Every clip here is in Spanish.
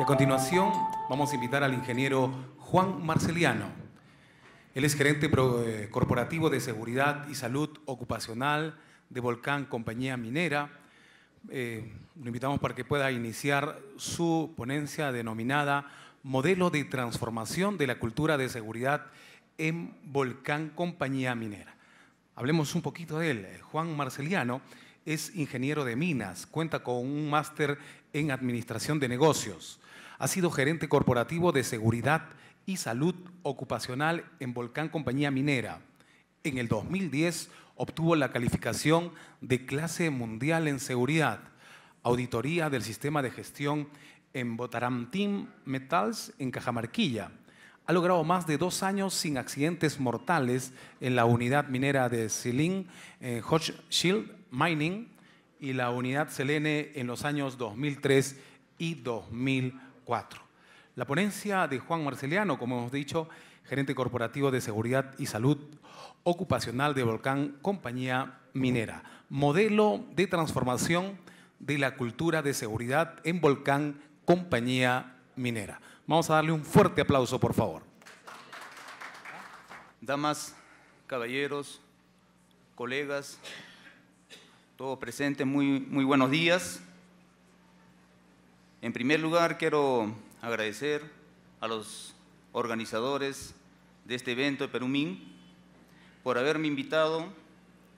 Y a continuación vamos a invitar al ingeniero Juan Marceliano. Él es gerente eh, corporativo de seguridad y salud ocupacional de Volcán Compañía Minera. Eh, lo invitamos para que pueda iniciar su ponencia denominada Modelo de Transformación de la Cultura de Seguridad en Volcán Compañía Minera. Hablemos un poquito de él. Eh, Juan Marceliano es ingeniero de minas, cuenta con un máster en administración de negocios. Ha sido gerente corporativo de seguridad y salud ocupacional en Volcán Compañía Minera. En el 2010 obtuvo la calificación de clase mundial en seguridad, auditoría del sistema de gestión en Botaram Team Metals en Cajamarquilla. Ha logrado más de dos años sin accidentes mortales en la unidad minera de Silin en eh, Mining y la unidad Selene en los años 2003 y 2004. La ponencia de Juan Marceliano, como hemos dicho, gerente corporativo de seguridad y salud ocupacional de Volcán Compañía Minera, modelo de transformación de la cultura de seguridad en Volcán Compañía Minera. Vamos a darle un fuerte aplauso, por favor. Damas, caballeros, colegas, todos presentes, muy, muy buenos días. En primer lugar, quiero agradecer a los organizadores de este evento de Perumín por haberme invitado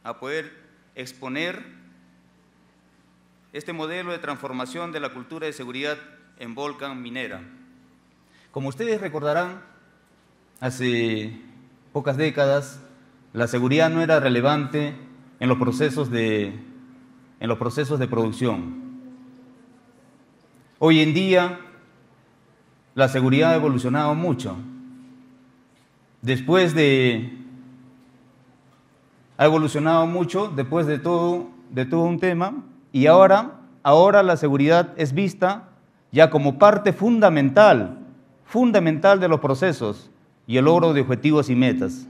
a poder exponer este modelo de transformación de la cultura de seguridad en Volcan Minera. Como ustedes recordarán, hace pocas décadas la seguridad no era relevante en los procesos de, en los procesos de producción. Hoy en día la seguridad ha evolucionado mucho. Después de... Ha evolucionado mucho después de todo, de todo un tema y ahora, ahora la seguridad es vista ya como parte fundamental, fundamental de los procesos y el logro de objetivos y metas.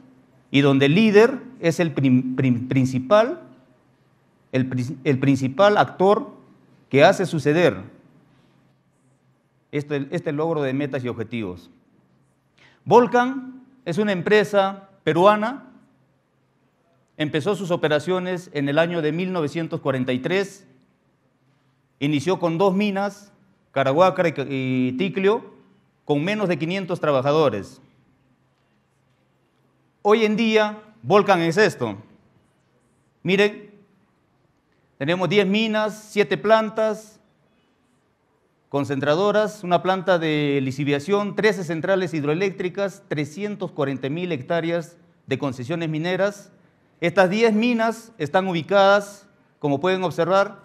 Y donde el líder es el principal, el principal actor que hace suceder este, este, logro de metas y objetivos. Volcan es una empresa peruana, empezó sus operaciones en el año de 1943, inició con dos minas, Caraguacra y Ticlio, con menos de 500 trabajadores. Hoy en día, Volcan es esto. Miren, tenemos 10 minas, 7 plantas, concentradoras, una planta de liciviación, 13 centrales hidroeléctricas, 340 mil hectáreas de concesiones mineras. Estas 10 minas están ubicadas, como pueden observar,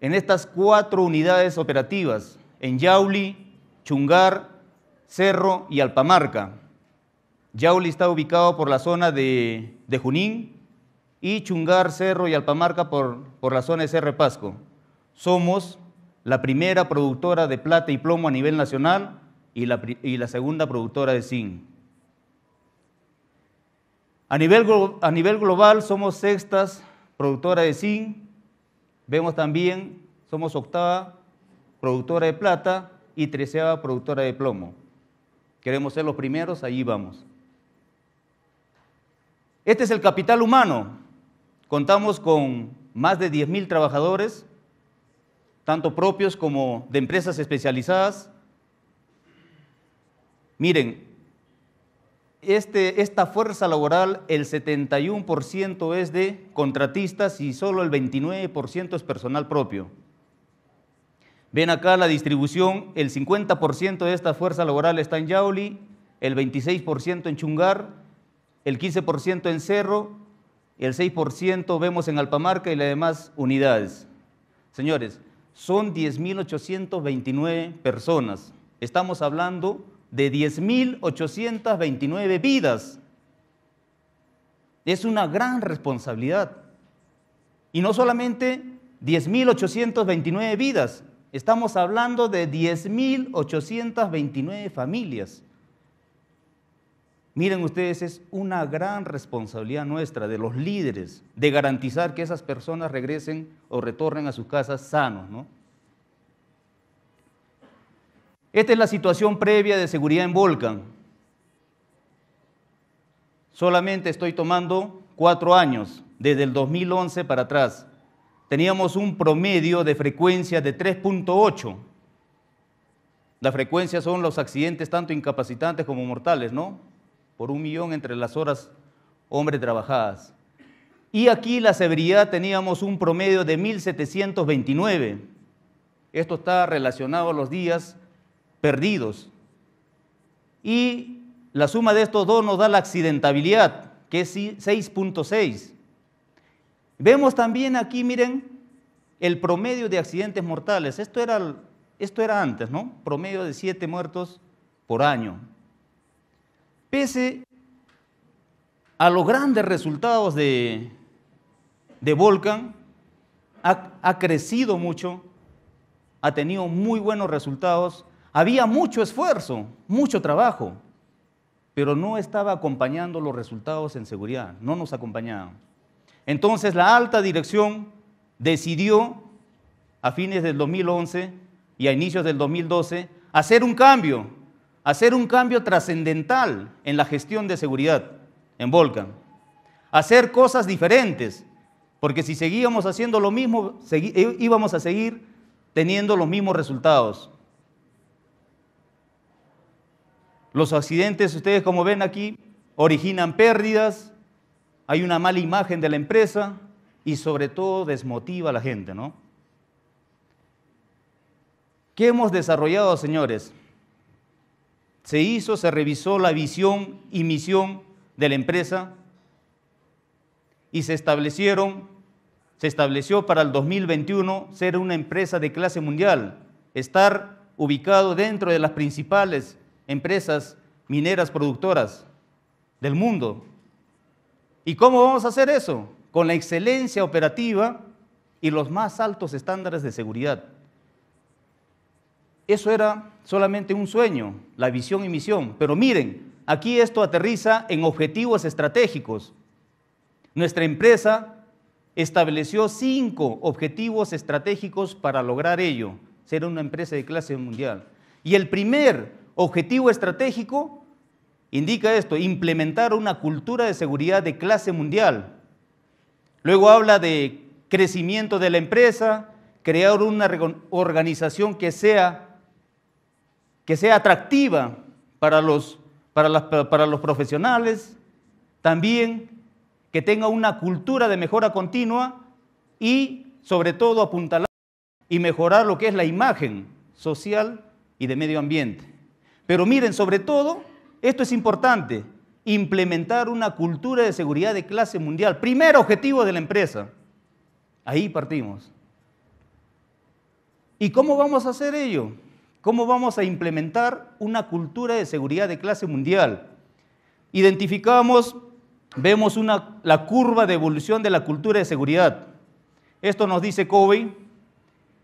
en estas cuatro unidades operativas, en Yauli, Chungar, Cerro y Alpamarca. Yauli está ubicado por la zona de, Junín y Chungar, Cerro y Alpamarca por, por la zona de Cerro Pasco. Somos la primera productora de plata y plomo a nivel nacional y la, segunda productora de zinc. A nivel, a nivel global somos sextas productora de zinc, vemos también, somos octava productora de plata y treceava productora de plomo. Queremos ser los primeros, ahí vamos. Este es el capital humano. Contamos con más de 10.000 trabajadores tanto propios como de empresas especializadas. Miren, este, esta fuerza laboral, el 71% es de contratistas y solo el 29% es personal propio. Ven acá la distribución, el 50% de esta fuerza laboral está en Yauli, el 26% en Chungar, el 15% en Cerro, el 6% vemos en Alpamarca y las demás unidades. Señores, son 10.829 personas. Estamos hablando de 10.829 vidas. Es una gran responsabilidad. Y no solamente 10.829 vidas, estamos hablando de 10.829 familias. Miren ustedes, es una gran responsabilidad nuestra, de los líderes, de garantizar que esas personas regresen o retornen a sus casas sanos, ¿no? Esta es la situación previa de seguridad en Volcan. Solamente estoy tomando cuatro años, desde el 2011 para atrás. Teníamos un promedio de frecuencia de 3.8. La frecuencia son los accidentes tanto incapacitantes como mortales, ¿no? por un millón entre las horas hombre trabajadas. Y aquí la severidad teníamos un promedio de 1729. Esto está relacionado a los días perdidos. Y la suma de estos dos nos da la accidentabilidad, que es 6.6. Vemos también aquí, miren, el promedio de accidentes mortales. Esto era, esto era antes, ¿no? Promedio de 7 muertos por año. Pese a los grandes resultados de, de Volcan, ha, ha crecido mucho, ha tenido muy buenos resultados, había mucho esfuerzo, mucho trabajo, pero no estaba acompañando los resultados en seguridad, no nos acompañaban. Entonces la alta dirección decidió a fines del 2011 y a inicios del 2012 hacer un cambio hacer un cambio trascendental en la gestión de seguridad en Volcan, hacer cosas diferentes, porque si seguíamos haciendo lo mismo, eh, íbamos a seguir teniendo los mismos resultados. Los accidentes, ustedes como ven aquí, originan pérdidas, hay una mala imagen de la empresa y sobre todo desmotiva a la gente, ¿no? ¿Qué hemos desarrollado, señores? se hizo, se revisó la visión y misión de la empresa y se establecieron, se estableció para el 2021 ser una empresa de clase mundial, estar ubicado dentro de las principales empresas mineras productoras del mundo. ¿Y cómo vamos a hacer eso? Con la excelencia operativa y los más altos estándares de seguridad eso era solamente un sueño, la visión y misión. Pero miren, aquí esto aterriza en objetivos estratégicos. Nuestra empresa estableció cinco objetivos estratégicos para lograr ello, ser una empresa de clase mundial. Y el primer objetivo estratégico indica esto, implementar una cultura de seguridad de clase mundial. Luego habla de crecimiento de la empresa, crear una organización que sea que sea atractiva para los, para, los profesionales, también que tenga una cultura de mejora continua y sobre todo apuntalar y mejorar lo que es la imagen social y de medio ambiente. Pero miren, sobre todo, esto es importante, implementar una cultura de seguridad de clase mundial, primer objetivo de la empresa. Ahí partimos. ¿Y cómo vamos a hacer ello? ¿Cómo vamos a implementar una cultura de seguridad de clase mundial? Identificamos, vemos una, la curva de evolución de la cultura de seguridad. Esto nos dice Covey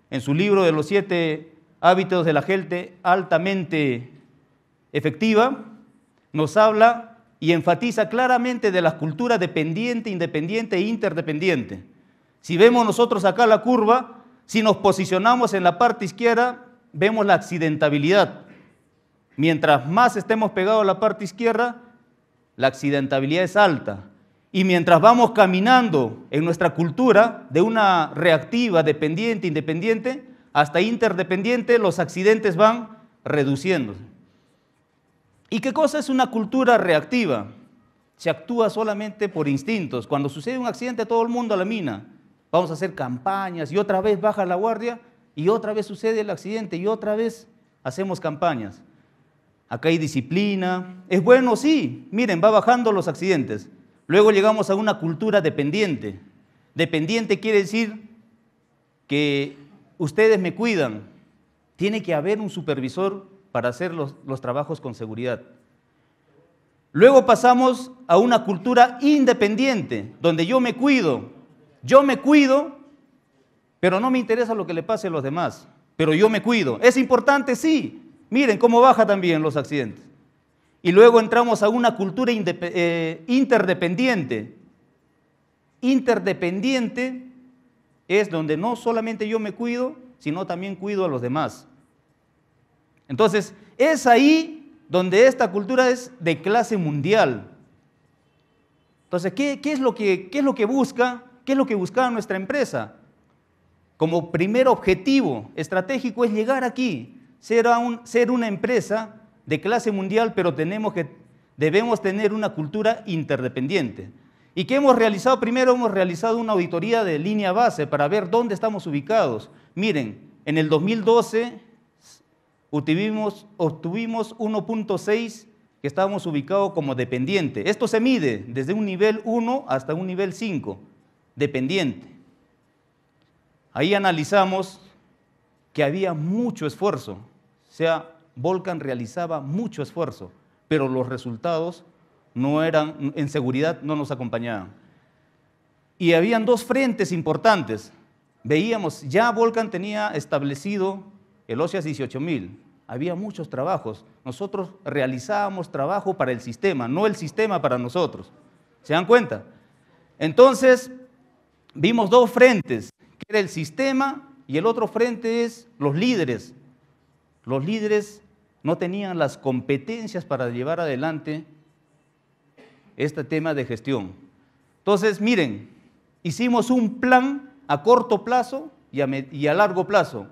en su libro de los siete hábitos de la gente altamente efectiva, nos habla y enfatiza claramente de la cultura dependiente, independiente e interdependiente. Si vemos nosotros acá la curva, si nos posicionamos en la parte izquierda, vemos la accidentabilidad. Mientras más estemos pegados a la parte izquierda, la accidentabilidad es alta. Y mientras vamos caminando en nuestra cultura de una reactiva, dependiente, independiente, hasta interdependiente, los accidentes van reduciéndose. ¿Y qué cosa es una cultura reactiva? Se actúa solamente por instintos. Cuando sucede un accidente, todo el mundo a la mina. Vamos a hacer campañas y otra vez baja la guardia y otra vez sucede el accidente y otra vez hacemos campañas. Acá hay disciplina. Es bueno, sí. Miren, va bajando los accidentes. Luego llegamos a una cultura dependiente. Dependiente quiere decir que ustedes me cuidan. Tiene que haber un supervisor para hacer los, los trabajos con seguridad. Luego pasamos a una cultura independiente, donde yo me cuido. Yo me cuido pero no me interesa lo que le pase a los demás, pero yo me cuido. ¿Es importante? Sí. Miren cómo baja también los accidentes. Y luego entramos a una cultura eh, interdependiente. Interdependiente es donde no solamente yo me cuido, sino también cuido a los demás. Entonces, es ahí donde esta cultura es de clase mundial. Entonces, ¿qué, es, lo que, qué es lo que busca? ¿Qué es lo que busca nuestra empresa? como primer objetivo estratégico es llegar aquí, ser, una empresa de clase mundial, pero tenemos que, debemos tener una cultura interdependiente. ¿Y qué hemos realizado? Primero hemos realizado una auditoría de línea base para ver dónde estamos ubicados. Miren, en el 2012 obtuvimos, obtuvimos 1.6 que estábamos ubicados como dependiente. Esto se mide desde un nivel 1 hasta un nivel 5, dependiente. Ahí analizamos que había mucho esfuerzo. O sea, Volcan realizaba mucho esfuerzo, pero los resultados no eran, en seguridad no nos acompañaban. Y habían dos frentes importantes. Veíamos, ya Volcan tenía establecido el OSEAS 18.000. Había muchos trabajos. Nosotros realizábamos trabajo para el sistema, no el sistema para nosotros. ¿Se dan cuenta? Entonces, vimos dos frentes era el sistema y el otro frente es los líderes. Los líderes no tenían las competencias para llevar adelante este tema de gestión. Entonces, miren, hicimos un plan a corto plazo y a, largo plazo.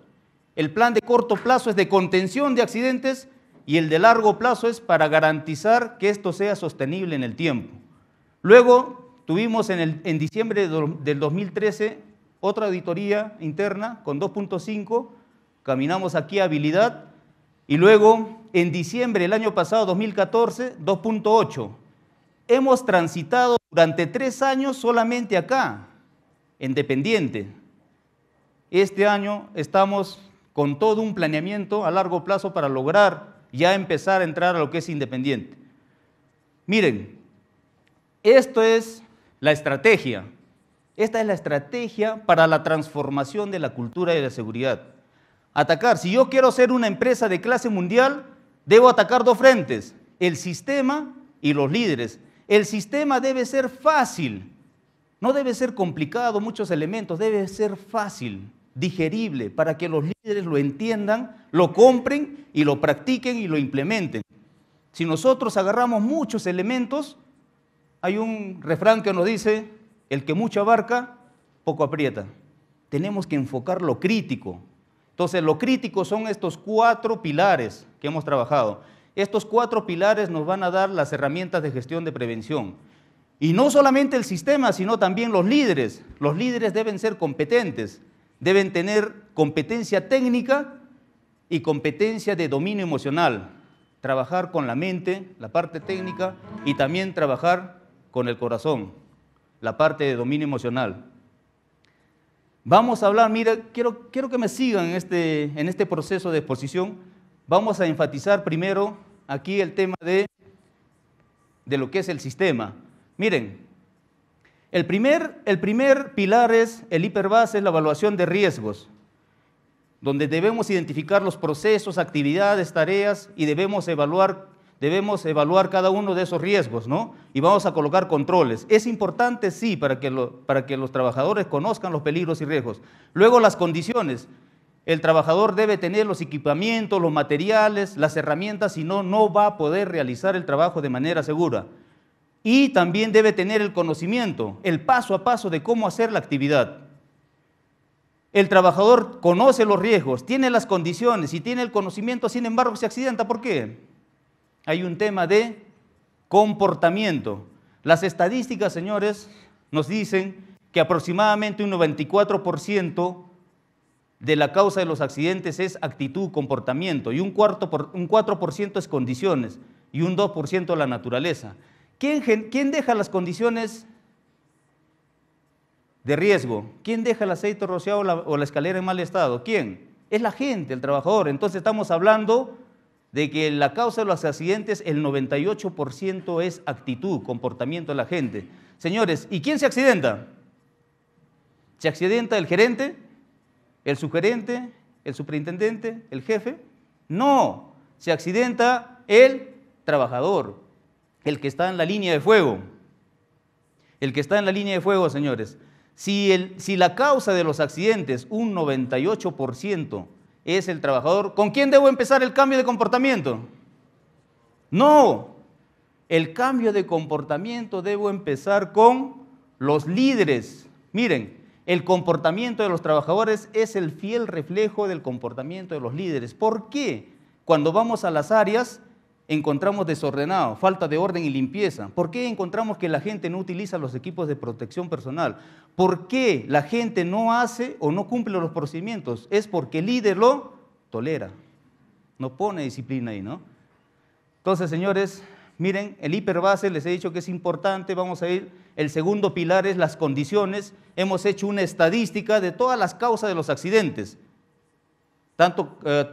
El plan de corto plazo es de contención de accidentes y el de largo plazo es para garantizar que esto sea sostenible en el tiempo. Luego tuvimos en, en diciembre del 2013 otra auditoría interna con 2.5, caminamos aquí a habilidad, y luego en diciembre del año pasado, 2014, 2.8. Hemos transitado durante tres años solamente acá, en dependiente. Este año estamos con todo un planeamiento a largo plazo para lograr ya empezar a entrar a lo que es independiente. Miren, esto es la estrategia. Esta es la estrategia para la transformación de la cultura de la seguridad. Atacar. Si yo quiero ser una empresa de clase mundial, debo atacar dos frentes, el sistema y los líderes. El sistema debe ser fácil, no debe ser complicado, muchos elementos, debe ser fácil, digerible, para que los líderes lo entiendan, lo compren y lo practiquen y lo implementen. Si nosotros agarramos muchos elementos, hay un refrán que nos dice, el que mucho abarca, poco aprieta. Tenemos que enfocar lo crítico. Entonces, lo crítico son estos cuatro pilares que hemos trabajado. Estos cuatro pilares nos van a dar las herramientas de gestión de prevención. Y no solamente el sistema, sino también los líderes. Los líderes deben ser competentes, deben tener competencia técnica y competencia de dominio emocional. Trabajar con la mente, la parte técnica, y también trabajar con el corazón la parte de dominio emocional. Vamos a hablar, mira, quiero, quiero que me sigan en este, en este proceso de exposición. Vamos a enfatizar primero aquí el tema de, de lo que es el sistema. Miren, el primer, el primer pilar es el hiperbase, es la evaluación de riesgos, donde debemos identificar los procesos, actividades, tareas y debemos evaluar debemos evaluar cada uno de esos riesgos, ¿no? Y vamos a colocar controles. Es importante, sí, para que, los trabajadores conozcan los peligros y riesgos. Luego las condiciones. El trabajador debe tener los equipamientos, los materiales, las herramientas, si no, no va a poder realizar el trabajo de manera segura. Y también debe tener el conocimiento, el paso a paso de cómo hacer la actividad. El trabajador conoce los riesgos, tiene las condiciones y tiene el conocimiento, sin embargo se accidenta. ¿Por qué? hay un tema de comportamiento. Las estadísticas, señores, nos dicen que aproximadamente un 94% de la causa de los accidentes es actitud, comportamiento, y un, cuarto un 4% es condiciones, y un 2% la naturaleza. ¿Quién, ¿Quién deja las condiciones de riesgo? ¿Quién deja el aceite rociado o la escalera en mal estado? ¿Quién? Es la gente, el trabajador. Entonces estamos hablando de que la causa de los accidentes, el 98% es actitud, comportamiento de la gente. Señores, ¿y quién se accidenta? ¿Se accidenta el gerente? ¿El subgerente? ¿El superintendente? ¿El jefe? No, se accidenta el trabajador, el que está en la línea de fuego. El que está en la línea de fuego, señores. Si, el, si la causa de los accidentes, un 98%, es el trabajador. ¿Con quién debo empezar el cambio de comportamiento? No, el cambio de comportamiento debo empezar con los líderes. Miren, el comportamiento de los trabajadores es el fiel reflejo del comportamiento de los líderes. ¿Por qué? Cuando vamos a las áreas encontramos desordenado, falta de orden y limpieza. ¿Por qué encontramos que la gente no utiliza los equipos de protección personal? ¿Por qué la gente no hace o no cumple los procedimientos? Es porque el líder lo tolera. No pone disciplina ahí, ¿no? Entonces, señores, miren, el hiperbase les he dicho que es importante, vamos a ir. El segundo pilar es las condiciones. Hemos hecho una estadística de todas las causas de los accidentes, tanto, eh,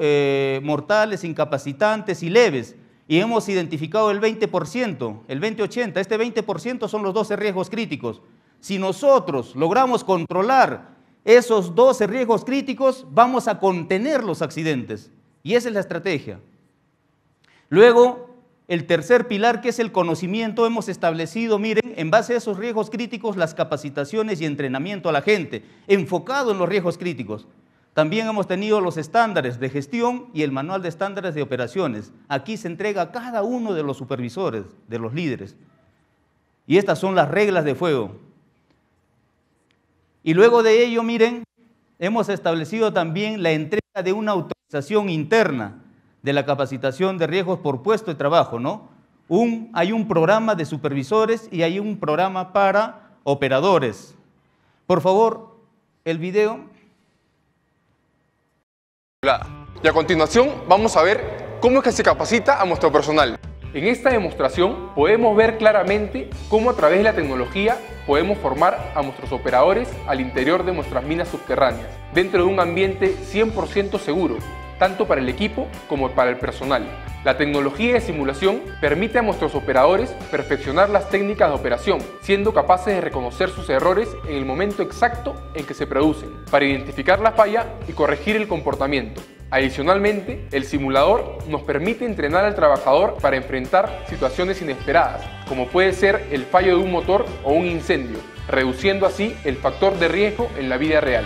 eh, mortales, incapacitantes y leves. Y hemos identificado el 20%, el 20-80. Este 20% son los 12 riesgos críticos. Si nosotros logramos controlar esos 12 riesgos críticos, vamos a contener los accidentes. Y esa es la estrategia. Luego, el tercer pilar, que es el conocimiento, hemos establecido, miren, en base a esos riesgos críticos, las capacitaciones y entrenamiento a la gente, enfocado en los riesgos críticos. También hemos tenido los estándares de gestión y el manual de estándares de operaciones. Aquí se entrega a cada uno de los supervisores, de los líderes. Y estas son las reglas de fuego. Y luego de ello, miren, hemos establecido también la entrega de una autorización interna de la capacitación de riesgos por puesto de trabajo, ¿no? hay un programa de supervisores y hay un programa para operadores. Por favor, el video. Y a continuación vamos a ver cómo es que se capacita a nuestro personal. En esta demostración podemos ver claramente cómo a través de la tecnología podemos formar a nuestros operadores al interior de nuestras minas subterráneas, dentro de un ambiente 100% seguro, tanto para el equipo como para el personal. La tecnología de simulación permite a nuestros operadores perfeccionar las técnicas de operación, siendo capaces de reconocer sus errores en el momento exacto en que se producen, para identificar la falla y corregir el comportamiento. Adicionalmente, el simulador nos permite entrenar al trabajador para enfrentar situaciones inesperadas, como puede ser el fallo de un motor o un incendio, reduciendo así el factor de riesgo en la vida real.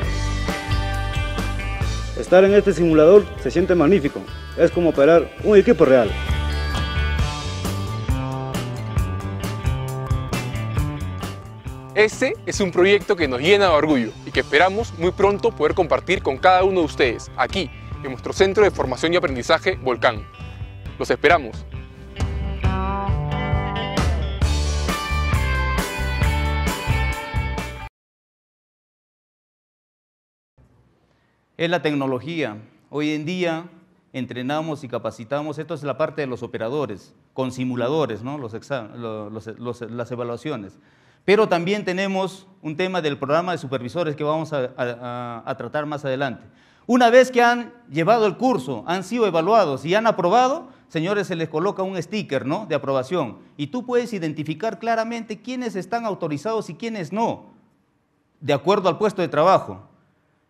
Estar en este simulador se siente magnífico, es como operar un equipo real. Este es un proyecto que nos llena de orgullo y que esperamos muy pronto poder compartir con cada uno de ustedes, aquí, en nuestro Centro de Formación y Aprendizaje Volcán. Los esperamos. es la tecnología. Hoy en día entrenamos y capacitamos, esto es la parte de los operadores, con simuladores, ¿no? las evaluaciones. Pero también tenemos un tema del programa de supervisores que vamos a, tratar más adelante. Una vez que han llevado el curso, han sido evaluados y han aprobado, señores, se les coloca un sticker ¿no? de aprobación. Y tú puedes identificar claramente quiénes están autorizados y quiénes no, de acuerdo al puesto de trabajo.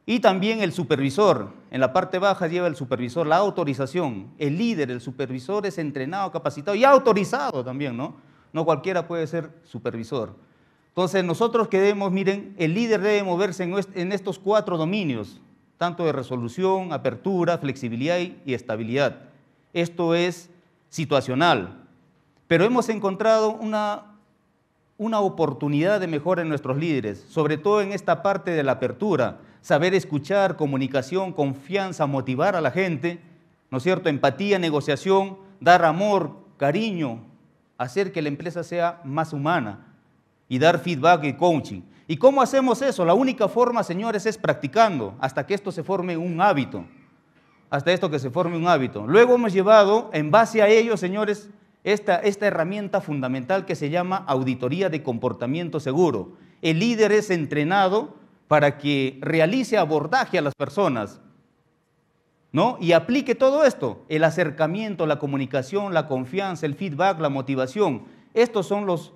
Y también el supervisor. En la parte baja lleva el supervisor, la autorización. El líder, el supervisor es entrenado, capacitado y autorizado también, ¿no? No cualquiera puede ser supervisor. Entonces nosotros queremos, miren, el líder debe moverse en estos cuatro dominios, tanto de resolución, apertura, flexibilidad y estabilidad. Esto es situacional. Pero hemos encontrado una, una oportunidad de mejora en nuestros líderes, sobre todo en esta parte de la apertura saber escuchar, comunicación, confianza, motivar a la gente, ¿no es cierto? Empatía, negociación, dar amor, cariño, hacer que la empresa sea más humana y dar feedback y coaching. ¿Y cómo hacemos eso? La única forma, señores, es practicando hasta que esto se forme un hábito. Hasta esto que se forme un hábito. Luego hemos llevado, en base a ello, señores, esta, esta herramienta fundamental que se llama auditoría de comportamiento seguro. El líder es entrenado para que realice abordaje a las personas, ¿no? Y aplique todo esto, el acercamiento, la comunicación, la confianza, el feedback, la motivación. Estos son los,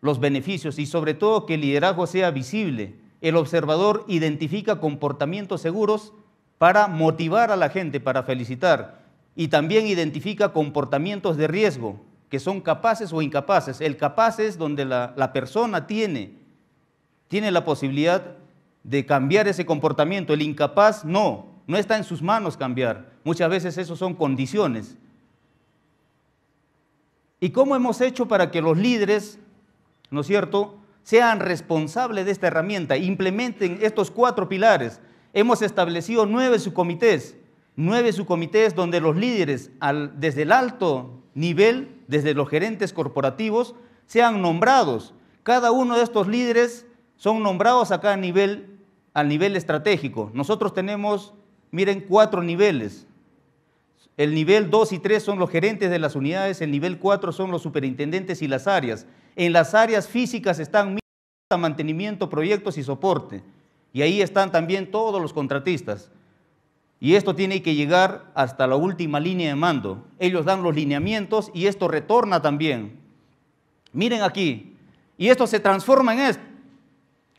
los beneficios y sobre todo que el liderazgo sea visible. El observador identifica comportamientos seguros para motivar a la gente, para felicitar, y también identifica comportamientos de riesgo, que son capaces o incapaces. El capaz es donde la, la persona tiene tiene la posibilidad de cambiar ese comportamiento. El incapaz no, no está en sus manos cambiar. Muchas veces eso son condiciones. ¿Y cómo hemos hecho para que los líderes, ¿no es cierto?, sean responsables de esta herramienta, implementen estos cuatro pilares. Hemos establecido nueve subcomités, nueve subcomités donde los líderes, desde el alto nivel, desde los gerentes corporativos, sean nombrados. Cada uno de estos líderes son nombrados acá a nivel, al nivel estratégico. Nosotros tenemos, miren, cuatro niveles. El nivel 2 y 3 son los gerentes de las unidades, el nivel 4 son los superintendentes y las áreas. En las áreas físicas están mantenimiento, proyectos y soporte. Y ahí están también todos los contratistas. Y esto tiene que llegar hasta la última línea de mando. Ellos dan los lineamientos y esto retorna también. Miren aquí. Y esto se transforma en esto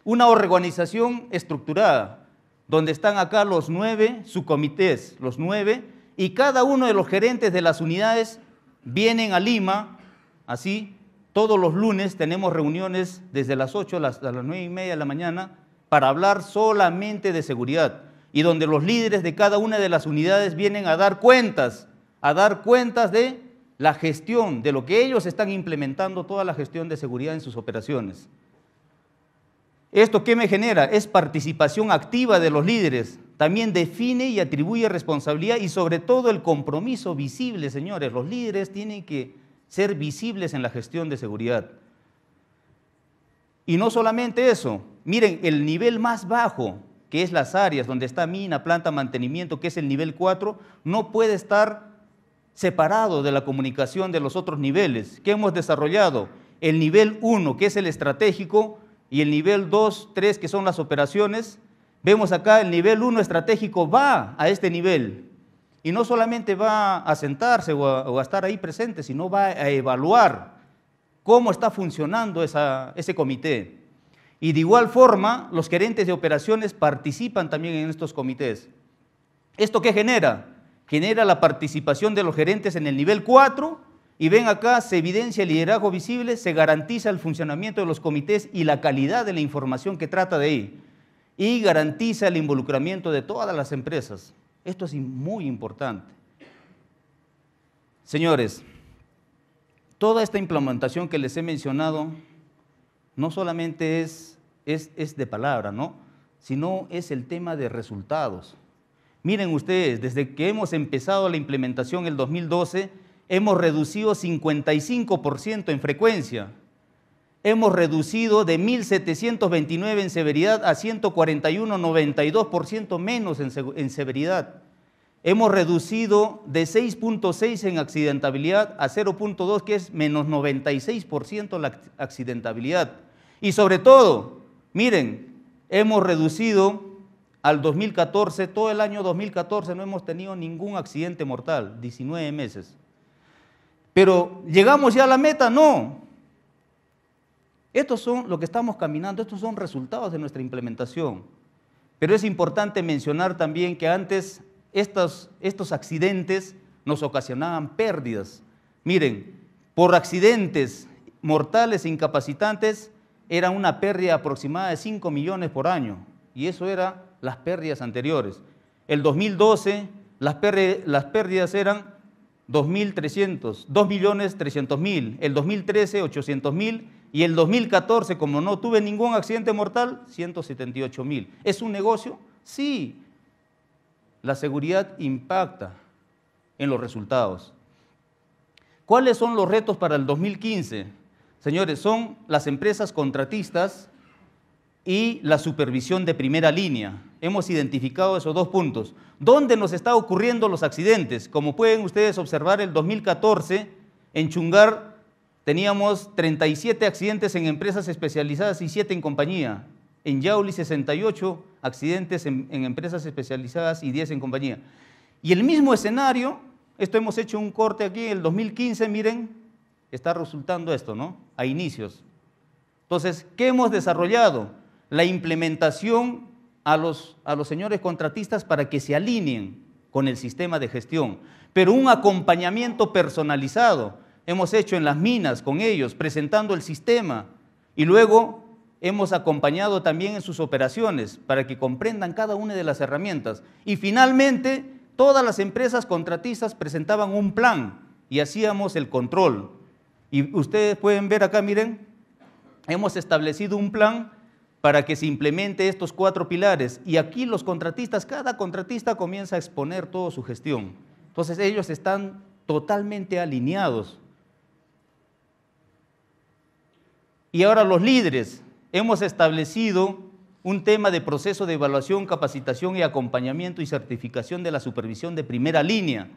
una organización estructurada, donde están acá los nueve subcomités, los nueve, y cada uno de los gerentes de las unidades vienen a Lima, así, todos los lunes tenemos reuniones desde las 8 a las, nueve y media de la mañana para hablar solamente de seguridad, y donde los líderes de cada una de las unidades vienen a dar cuentas, a dar cuentas de la gestión, de lo que ellos están implementando, toda la gestión de seguridad en sus operaciones. ¿Esto qué me genera? Es participación activa de los líderes. También define y atribuye responsabilidad y sobre todo el compromiso visible, señores. Los líderes tienen que ser visibles en la gestión de seguridad. Y no solamente eso, miren, el nivel más bajo, que es las áreas donde está mina, planta, mantenimiento, que es el nivel 4, no puede estar separado de la comunicación de los otros niveles ¿Qué hemos desarrollado. El nivel 1, que es el estratégico, y el nivel 2, 3, que son las operaciones, vemos acá el nivel 1 estratégico va a este nivel. Y no solamente va a sentarse o a, estar ahí presente, sino va a evaluar cómo está funcionando ese comité. Y de igual forma, los gerentes de operaciones participan también en estos comités. ¿Esto qué genera? Genera la participación de los gerentes en el nivel 4 y ven acá, se evidencia el liderazgo visible, se garantiza el funcionamiento de los comités y la calidad de la información que trata de ahí. Y garantiza el involucramiento de todas las empresas. Esto es muy importante. Señores, toda esta implementación que les he mencionado no solamente es, es, de palabra, ¿no? sino es el tema de resultados. Miren ustedes, desde que hemos empezado la implementación en el 2012, hemos reducido 55% en frecuencia. Hemos reducido de 1.729 en severidad a 141, 92% menos en, severidad. Hemos reducido de 6.6 en accidentabilidad a 0.2, que es menos 96% la accidentabilidad. Y sobre todo, miren, hemos reducido al 2014, todo el año 2014 no hemos tenido ningún accidente mortal, 19 meses pero llegamos ya a la meta, no. Estos son lo que estamos caminando, estos son resultados de nuestra implementación. Pero es importante mencionar también que antes estos, estos accidentes nos ocasionaban pérdidas. Miren, por accidentes mortales e incapacitantes era una pérdida aproximada de 5 millones por año. Y eso eran las pérdidas anteriores. El 2012 las, pérdidas eran 2.300, 2.300.000, el 2013 800.000 y el 2014, como no tuve ningún accidente mortal, 178.000. ¿Es un negocio? Sí. La seguridad impacta en los resultados. ¿Cuáles son los retos para el 2015? Señores, son las empresas contratistas y la supervisión de primera línea. Hemos identificado esos dos puntos. ¿Dónde nos están ocurriendo los accidentes? Como pueden ustedes observar, el 2014 en Chungar teníamos 37 accidentes en empresas especializadas y 7 en compañía. En Yauli 68 accidentes en, en empresas especializadas y 10 en compañía. Y el mismo escenario, esto hemos hecho un corte aquí en el 2015, miren, está resultando esto, ¿no? A inicios. Entonces, ¿qué hemos desarrollado? la implementación a los, señores contratistas para que se alineen con el sistema de gestión, pero un acompañamiento personalizado hemos hecho en las minas con ellos, presentando el sistema y luego hemos acompañado también en sus operaciones para que comprendan cada una de las herramientas. Y finalmente, todas las empresas contratistas presentaban un plan y hacíamos el control. Y ustedes pueden ver acá, miren, hemos establecido un plan para que se implemente estos cuatro pilares. Y aquí los contratistas, cada contratista comienza a exponer toda su gestión. Entonces ellos están totalmente alineados. Y ahora los líderes, hemos establecido un tema de proceso de evaluación, capacitación y acompañamiento y certificación de la supervisión de primera línea.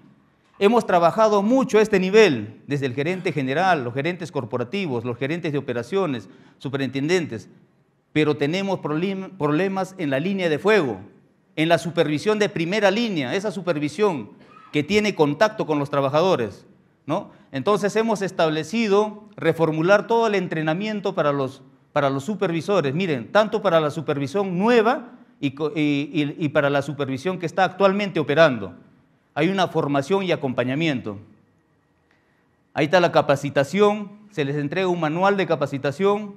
Hemos trabajado mucho a este nivel, desde el gerente general, los gerentes corporativos, los gerentes de operaciones, superintendentes, pero tenemos problemas en la línea de fuego, en la supervisión de primera línea, esa supervisión que tiene contacto con los trabajadores. ¿no? Entonces hemos establecido reformular todo el entrenamiento para los, para los supervisores, miren, tanto para la supervisión nueva y, y para la supervisión que está actualmente operando. Hay una formación y acompañamiento. Ahí está la capacitación, se les entrega un manual de capacitación,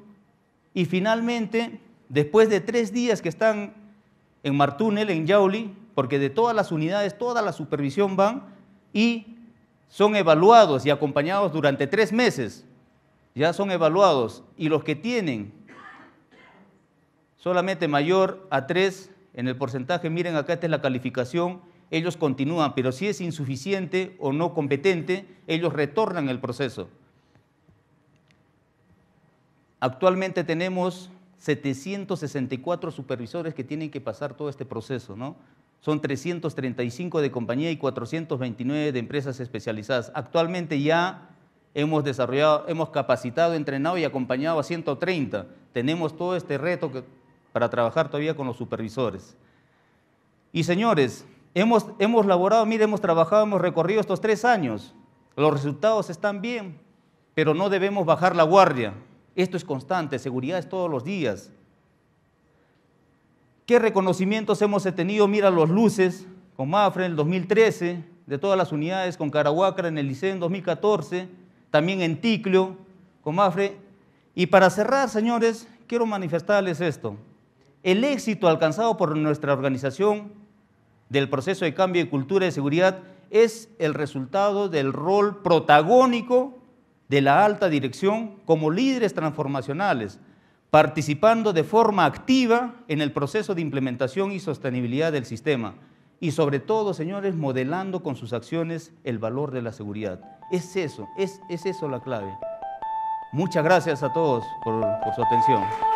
y finalmente, después de tres días que están en Martúnel, en Yauli, porque de todas las unidades, toda la supervisión van y son evaluados y acompañados durante tres meses. Ya son evaluados y los que tienen solamente mayor a tres en el porcentaje, miren acá esta es la calificación, ellos continúan, pero si es insuficiente o no competente, ellos retornan el proceso. Actualmente tenemos 764 supervisores que tienen que pasar todo este proceso, Son 335 de compañía y 429 de empresas especializadas. Actualmente ya hemos desarrollado, hemos capacitado, entrenado y acompañado a 130. Tenemos todo este reto para trabajar todavía con los supervisores. Y señores, hemos, hemos laborado, mire, hemos trabajado, hemos recorrido estos tres años. Los resultados están bien, pero no debemos bajar la guardia. Esto es constante, seguridad es todos los días. ¿Qué reconocimientos hemos tenido? Mira los luces con Mafre en el 2013, de todas las unidades, con Carahuacra en el Liceo en 2014, también en Ticlio, con Mafre. Y para cerrar, señores, quiero manifestarles esto. El éxito alcanzado por nuestra organización del proceso de cambio de cultura y de seguridad es el resultado del rol protagónico de la alta dirección como líderes transformacionales, participando de forma activa en el proceso de implementación y sostenibilidad del sistema y sobre todo, señores, modelando con sus acciones el valor de la seguridad. Es eso, es, eso la clave. Muchas gracias a todos por, por su atención.